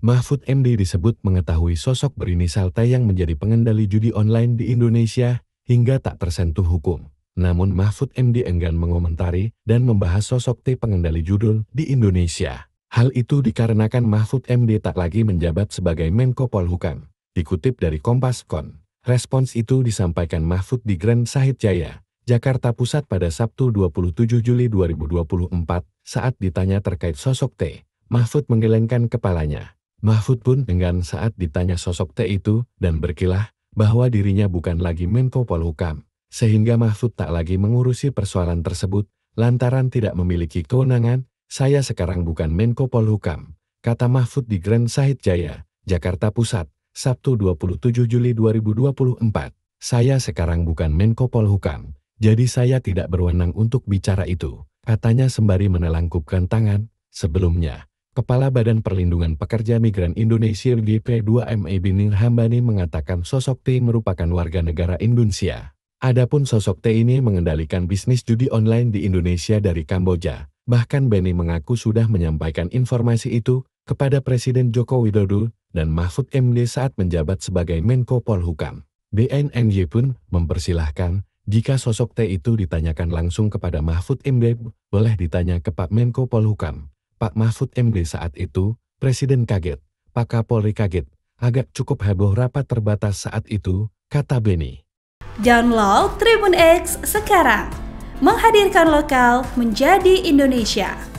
Mahfud MD disebut mengetahui sosok berinisial T yang menjadi pengendali judi online di Indonesia hingga tak tersentuh hukum. Namun Mahfud MD enggan mengomentari dan membahas sosok T pengendali judul di Indonesia. Hal itu dikarenakan Mahfud MD tak lagi menjabat sebagai Menko Polhukam. Dikutip dari Kompas.com, respons itu disampaikan Mahfud di Grand Sahid Jaya, Jakarta Pusat pada Sabtu 27 Juli 2024 saat ditanya terkait sosok T. Mahfud menggelengkan kepalanya. Mahfud pun dengan saat ditanya sosok T itu dan berkilah bahwa dirinya bukan lagi Menko Polhukam, sehingga Mahfud tak lagi mengurusi persoalan tersebut lantaran tidak memiliki kewenangan, saya sekarang bukan Menko Polhukam, kata Mahfud di Grand Sahid Jaya, Jakarta Pusat, Sabtu 27 Juli 2024. Saya sekarang bukan Menko Polhukam, jadi saya tidak berwenang untuk bicara itu, katanya sembari menelangkupkan tangan, sebelumnya. Kepala Badan Perlindungan Pekerja Migran Indonesia dp 2 me Bining Hambani mengatakan sosok T merupakan warga negara Indonesia. Adapun sosok T ini mengendalikan bisnis judi online di Indonesia dari Kamboja. Bahkan Beni mengaku sudah menyampaikan informasi itu kepada Presiden Joko Widodo dan Mahfud MD saat menjabat sebagai Menko Polhukam. BNNY pun mempersilahkan jika sosok T itu ditanyakan langsung kepada Mahfud MD, boleh ditanya ke Pak Menko Polhukam Pak Mahfud MD saat itu, Presiden kaget, Pak Kapolri kaget, agak cukup heboh rapat terbatas saat itu, kata Beni. Download Tribun X sekarang, menghadirkan lokal menjadi Indonesia.